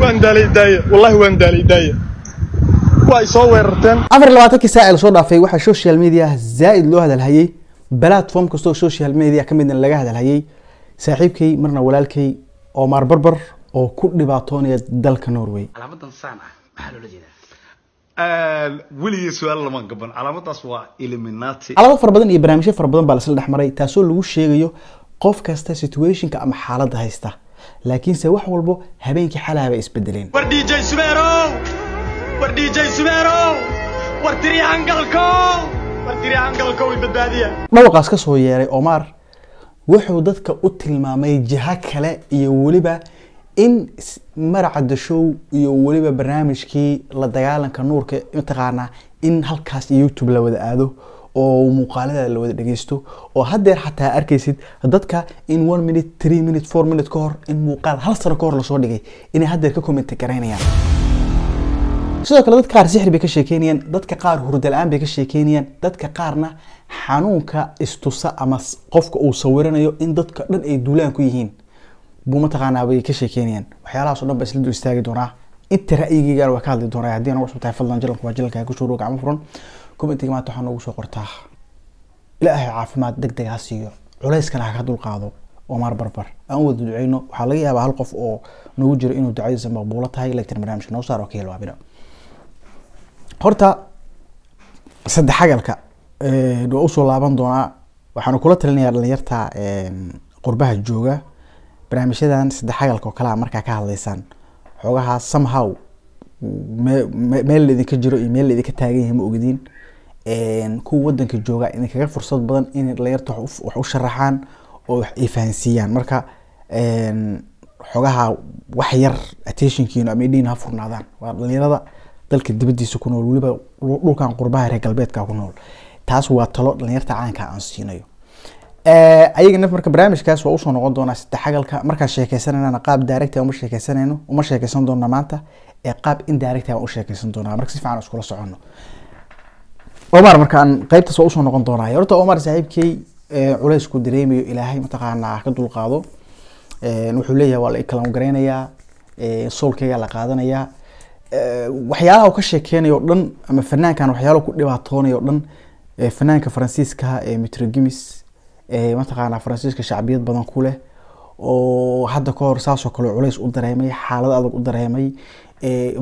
waan dhaafay waxaa social media zaa'id loo hadalhayay platform kastoo social media ka laga hadalhayay saaxiibkay marna walaalkay oomar barbar oo ku dhibaatoonaya dalka norway calaamadan ah, ehm, fara badan iyo barnaamijyo fara badan baa lasla dhex maray taasoo lagu sheegayo qof kasta situationka ama xaaladda haysta laakiinse wax walbo habeenkii xalaa bay isbedeleen war dj sumeerow war dj sumeerow war tiriyangalkow war tiriyangalkow badbaadiya dhawaqaas ka soo yeeray omar wuxuu dadka u tilmaamay jiha kale iyo weliba in maraca show iyo weliba barnaamijkii la dagaalanka nuurka mataqaanaa in halkaas youtube la wada aado oo muuqaalada la wada dhageysto oo haddeer xataa arkaysid dadka in one minute three minute four minute ka hor in muuqaal hal sano ka hor lasoo dhigay inay haddeer ka comment garaynayaan sidoo kale dadka qaar sixir bay ka sheekeynayaan dadka qaar hurda aan bay ka sheekeynayaan dadka qaarna xanuunka istusa ama qofka uu sawiranayo in dadka dhan ay duulaan ku yihiin buu mataqaanaa bay ka sheekeynayaan waxyaalahaas dhan baa isla dul istaagi doonaa inta ra'yigeygana waa ka hadli doonaa haddii ana wax fadlan jalanku waa jalankaa ku shuuru gacmo furan comitiga maanta waxaa noogu soo qortaa ilaahay caafimaad deg deg ha siiyo culeyskana ha dulqaado oo maar barbar aan wada duceyno waxaa laga yaabaa hal qof oo noogu jiro inuu ducadiisa maqbuulo tahay lakin barnaamijka noo saaro kahelwaabina horta saddex xagalka waa usoo laaban doonaa waxaanu kula talinayaa dhalinyarta qurbaha jooga barnaamijyadan saddex xagalka oo kalea markaa ka hadlaysaan xoogahaa somehow meel laidinka jiro iyo meel laidinka taagan yahay ma ogdiin kuwa wadanka jooga in kaga fursad badan in dhalinyarta wax u sharaxaan oo wax ay fahansiiyaan marka xogaha wax yar attentionkiina ama idhiin ha furnaadaan waa dhalinyarada dalka dibadiisa ku nool weliba dhulkan qurbaha reer galbeedka ku nool taas waa talo dhalinyarta caanka aan siinayo ayaga marka barnaamijkaas waa usoo noqon doonaa saddex markaan sheekeysanayna qaab direct uma sheekeysanayno uma sheekeysan doona maanta ee qaab indirect aan u sheekeysan doonaa marka si fiican iskula socono omar marka qeybta soo usoo noqon doonay horta omar saaxiibkey eh, culeysku dareemayo ilaahay mataqaanaa ka dulqaado eh, wuxuu leeyahay waa la kalan gareynayaa eh, soolkeyga la qaadanayaa waxyaalaha ka sheekeynayo dhan ama fanaankan waxyaalaha ku dhibaatoonayo dhan fanaanka faransiiska ee mitrogimis mataqaanaa faransiiska shacbiyad badan ku leh oo hadda ka hor saasoo kale culeys u dareemay xaalad adag u dareemay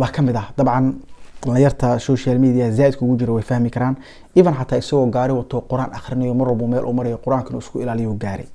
baa kamid ah dabcan dhalinyarta social media zaaidka ugu jira way fahmi karaan even xataa isagoo gaari wato qur-aan akhrinayo mar walbo meel u marayo qur-aankan isku ilaaliyo gaaray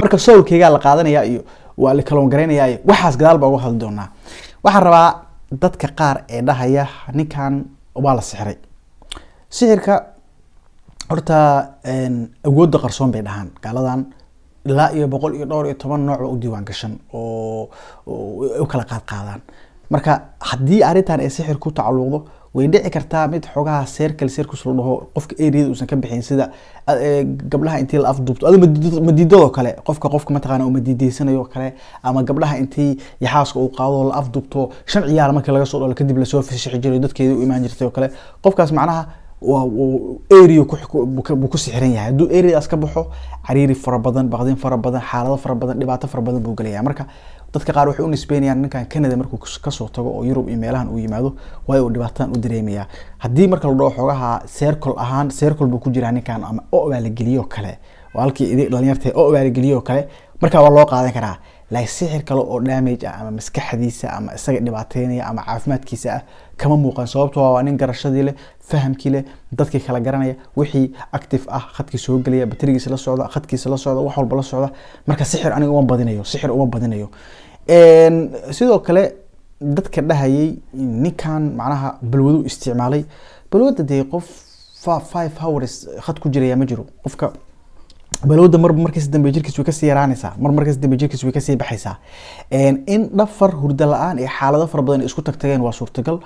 marka sowlkeygaa la qaadanayaa iyo waa la kaloon garaynayaa iyo waxaas gadaal baa uga hadli doonaa waxaan rabaa dadka qaar ee dhahaya ninkan waa la sixiray sixirka horta awoodda qarsoon bay dhahaan gaaladan ilaa iyo boqol iyo dhowr iyo toban noocba u diiwaan gashan oo u kala qaadqaadaan marka haddii arrintan ay sixir ku tacalluqdo way dhici kartaa mid xogaha circle circus la dhaho qofka areada uusan ka bixin sida gabdhaha intii la afduubto adu madiidadoo kale qofka qofka mataqaana uu madiidaysanayo kale ama gabdhaha intii yaxaaska uu qaado la afduubto shan ciyaar markii laga soo dhalo kadib lasoo fashixi jiray dadkeeda u imaan jirtay oo kale qofkaas macnaha area buu ku sixiran yahay hadduu areadaas ka baxo cariiri fara badan bakdin fara badan xaalado fara badan dhibaato fara buu gelaya marka dadka qaar waxay u nisbeynayaan ninkan canada markuu kasoo tago oo yurub iyo meelahan uu yimaado waayo uu dhibaatadan u dareemaya haddii marka la xoogaha seerkol ahaan seerkol buu ku jiraa ninkan ama o abaalageliyo kale oo halkii idin dhalinyarta o abaalageliyo kale marka waa loo qaadan karaa laakiin sixir kale oo damage ah ama maskaxdiisa ama isaga dhibaateynaya ama caafimaadkiisa ah kama muuqan sababtoo ah waa nin garashadii leh fahamkii leh dadkii kala garanaya wixii active ah khadkii soo gelaya baterigiisa la socda khadkiisa la socda wax walba la socda marka sixir aniga uma badinayo sixir uma badinayo sidoo kale dadka dhahayay ninkan macnaha balwadu isticmaalay balwada dee qof five hours khad ku jiraya ma jiro qofka balowda marba markiis dambe jirkiis way kasii yaraanaysaa mar markiis dambe jirkiis way kasii baxaysaa in dhafar hurdo la-aan iyo xaalado fara badan isku tagtageen waa suurtagal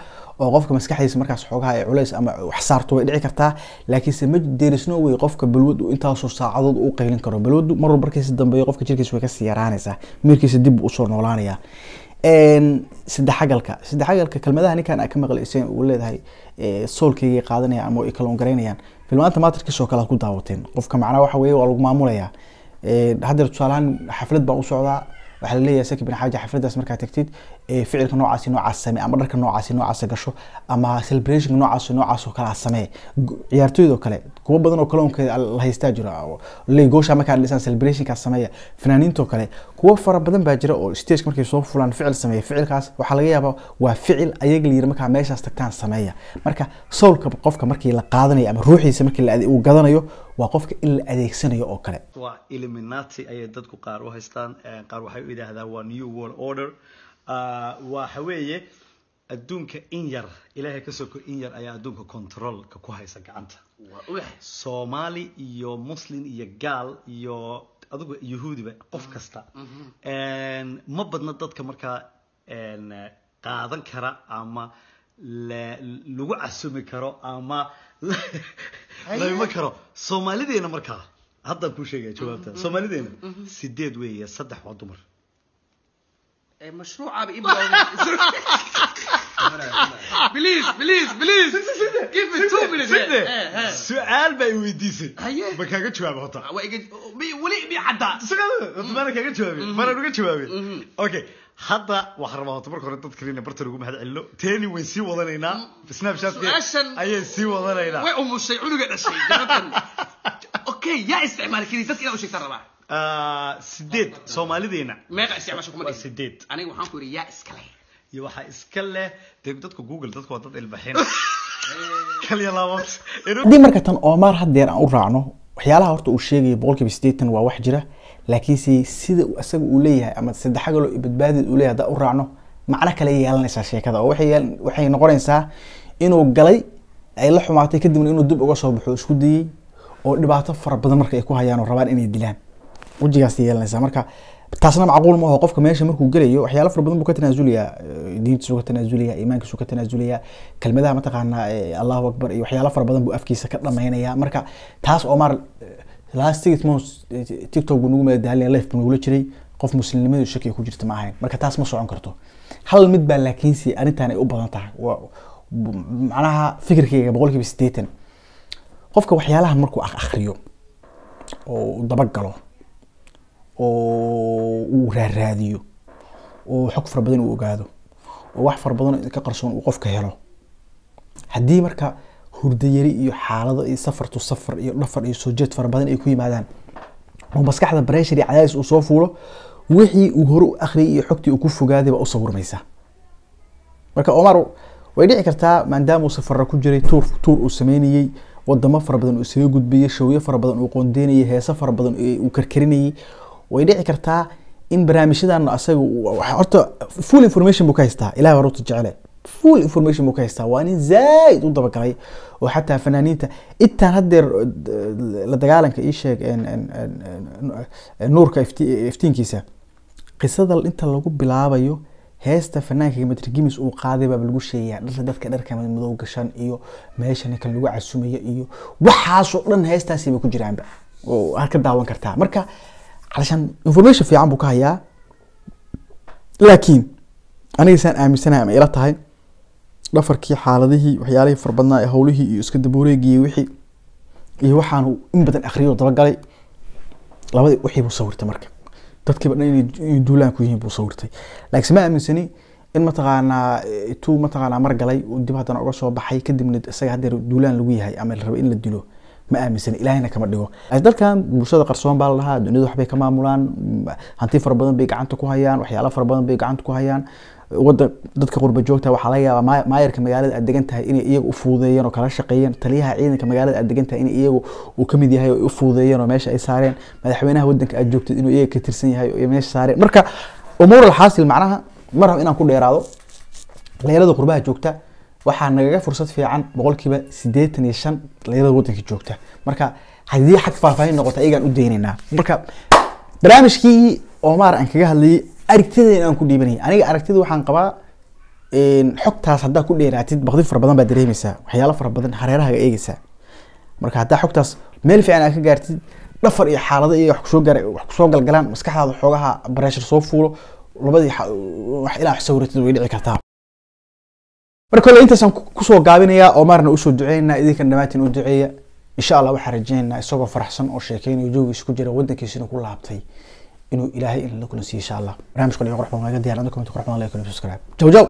oo qofka maskaxdiisa markaas xoogaha ee culeys ama wax saarto way dhici kartaa laakiinse ma deerisno wey qofka balwad intaasoo saacadood u qaylin karo balwadu mar walba markiis dambeeyo qofka jirkiis way kasii yaraanaysaa mirkiisa dib usoo noolaanaya saddexagalka saddexagalka kelmadaha ninkan a ka maqlayseen uu leedahay soolkaygay qaadanayaan ama way kaloon filmaanta matarkiisoo kale ku daawateen qofka macnaa waxa wey waa lagu maamulayaa haddeer tusaalahaan xaflad baa u socdaa waxaa laleeyahay saki xaaja xafladdaas markaa tagtid ficilka noocaas noocaas samee ama dharka noocaas noocaas gasho ama celebration noocaas noocaas oo kale samee ciyaartoydo kale kuwa badan oo kale la haystaa jiro lay goosha markaa dhisaan celebrationka sameeya fanaaniinto kale kuwa fara badan baa jira oo stage markay soo fulaan ficil sameeya ficilkaas waxaa laga yaabaa waa ficil ayaga la yiri markaa meeshaas tagtaan sameeya marka soulka qofka markii la qaadanayo ama ruuxiisa markii uu gadanayo waa qofka in la adeegsanayo oo kale waa illuminati ayay dadku qaar u haystaan qaar waxay u yidhaahdaan waa new world order waxa weeye adduunka in yar ilaahay kasoo kor in yar ayaa adduunka controlka ku haysa gacanta soomaali iyo muslin iyo gaal iyo adigu yahuudiba qof mm-hmm. kasta mm-hmm. ma badna dadka markaa qaadan kara ama lagu casumi karo ama layma karo soomaalideena markaa haddaan kuu sheegaya jawaabta mm-hmm. soomaalideena sideed weeye saddex waa dumar مشروع ابي ابراهيم بليز بليز بليز كيف تسوي من سيدة سؤال بين ويديسي هيا ما كان قد شوابه آه، هطا وليه بي حدا سؤال ما انا كان قد شوابه ما انا قد شوابه اوكي حتى وحرم الله تبارك وتعالى تذكرين برتر يقوم هذا علو تاني وين سي وضعنا هنا في سناب شات سؤال اي سي وضعنا هنا ام الشيء علو اوكي يا استعمال كذي تذكر او شيء ترى sideed soomaalideena sideed aniga waxaan ku yidhi yaa iska leh iyo waxaa iska leh de dadka google dadka waa dad ilbaxin haddii marka tan omaar haddeer aan u raacno waxyaalaha horta uu sheegaya boqolkiiba sideetan waa wax jira laakiinse sida isaga uu leeyahay ama saddexagalo badbaadid uu leeyahay haddaan u raacno macno kale yeelanaysaa sheekada oo waxay noqonaysaa inuu galay ay la xumaatay kadibna inuu dib uga soo baxo isku dayey oo dhibaato fara badan marka ay ku hayaan oo rabaan inay dilaan wejigaas yeelanaysaa marka taasna macquul ma qofka meesha markuu gelayo waxyaala fara badan buu ka tanaasulaya eh, diintiisuu ka tanaasulaya iimaankiisuu ka tanaasulaya kelmadaha mataqaanaa eh, allahu akbar iyo waxyaala fara badan buu afkiisa ka dhamaynaya marka taas oo maar eh, last six tiktok nagu madaalin life buu nagula jiray qof muslimnimadu shaki ku jirta ma ahayn marka taas ma socon karto hal mid baa laakiinse arrintan ay u badan tahay macnaha fikirkayga boqolkiiba siddeetan qofka waxyaalahan markuu akhriyo oo dabagalo oo uu raaraadiyo oo xog fara badan uu ogaado oo wax fara badan ka qarsoon uu qofka helo haddii marka hurdayari iyo xaalado iyo safar safar iyo dhafar iyo soo fara badan ay ku yimaadaan oo maskaxda breshar iyo cadaadis uu soo fuulo wixii uu hore u akhriyay iyo xogtii uu ku fogaaday baa u sawirmaysaa marka omar way dhici kartaa maadaama uu ku jiray tuur tuur uu sameynayey wadamo fara badan uu isaga gudbiyey showyo fara badan uu qoondeynayay heese fara badan uu karkarinayay way dhici kartaa in barnaamijyadan asaga horta full information buu ka haystaa ilahay horta jecele full information buu ka haystaa waa nin zaaid u dabagalay oo xataa fanaaniinta intaan haddeer la dagaalanka ii sheeg nuurka iftiinkiisa qisada inta lagu bilaabayo heesta fanaanka matrigimis uu qaaday baa lagu sheegayaa dharka dadka dharka madmadow gashan iyo meesha ninka lagu casumayo iyo waxaasoo dhan heestaasi ku jiraanba oo ka daawan kartaa marka alshan information fiican buu ka hayaa laakiin aniga saan aaminsanahay ama ila tahay dhafarkii xaaladihii waxyaalihii farbadnaa howlihii iyo iska dabuureegiy wixii iyo waxaanu in badan akriyo dabagalay labadii wixii buu sawirtay marka dadkiiba dhan inay duulaan ku yihiin buu sawirtay laakiin ma aaminsani in mataqaanaa tuu mataqaanaa mar galay dib haddana uga soo baxay kadibna isaga hadeer duulaan lagu yahay ama la raba in la dilo ma aaminsana ilaahayna kama dhigo dalkan bulshada qarsoon baa lalahaa dunida waxbay ka maamulaan hanti fara badan bay gacanta ku hayaan waxyaalo fara badan bay gacanta ku hayaan wadan dadka qurba joogta waxaa laga yaabaa maayarka magaalada aad degan tahay inay iyaga u fududeeyeen oo kala shaqeeyeen taliyaha ciidanka magaalada aad degan tahay in iyagu uu ka mid yahay oo u fududeeyeen oo meesha ay saareen madaxweynaha wadanka aad joogtid inuu iyaga ka tirsan yahay oo meesha saareen marka umuur macnaha ma rabo inaan ku dheeraado dhalinyarada qurbaha joogta waxaa nagaga fursad fiican boqolkiiba sideetan iyo shan dhalinyarada wadanka joogta marka haddii xag faahfaahin noqoto ayagaan u deynaynaa marka barnaamijkii oomaar aan kaga hadlayay aragtideena aan ku dhiibanayay aniga aragtida waxaan qabaa xogtaas haddaa ku dheeraatid baqdi fara badan baad dareemaysaa waxyaalo fara badan hareerahaga eegaysaa marka haddaa xogtaas meel fiican aad ka gaartid dhafar iyo xaalado iyaga wax kusoo galgalaan maskaxdaada xoogaha bareshar soo fuulo labadii wax ilaa wax sawratid way dhici kartaa marka kole intaasaan kusoo gaabinayaa oo maarna usoo duceynaa idinkan dhammaantiin u duceeya insha allah waxaan rajeynaynaa isagoo faraxsan oo sheekeynayo joogiis ku jira waddankiisina ku laabtay inuu ilaahay in la kulansiiyo insha allah barnaamijkan iyo qorxbadan laga diyarin anda comment qorxbadan subscribe jaw jaw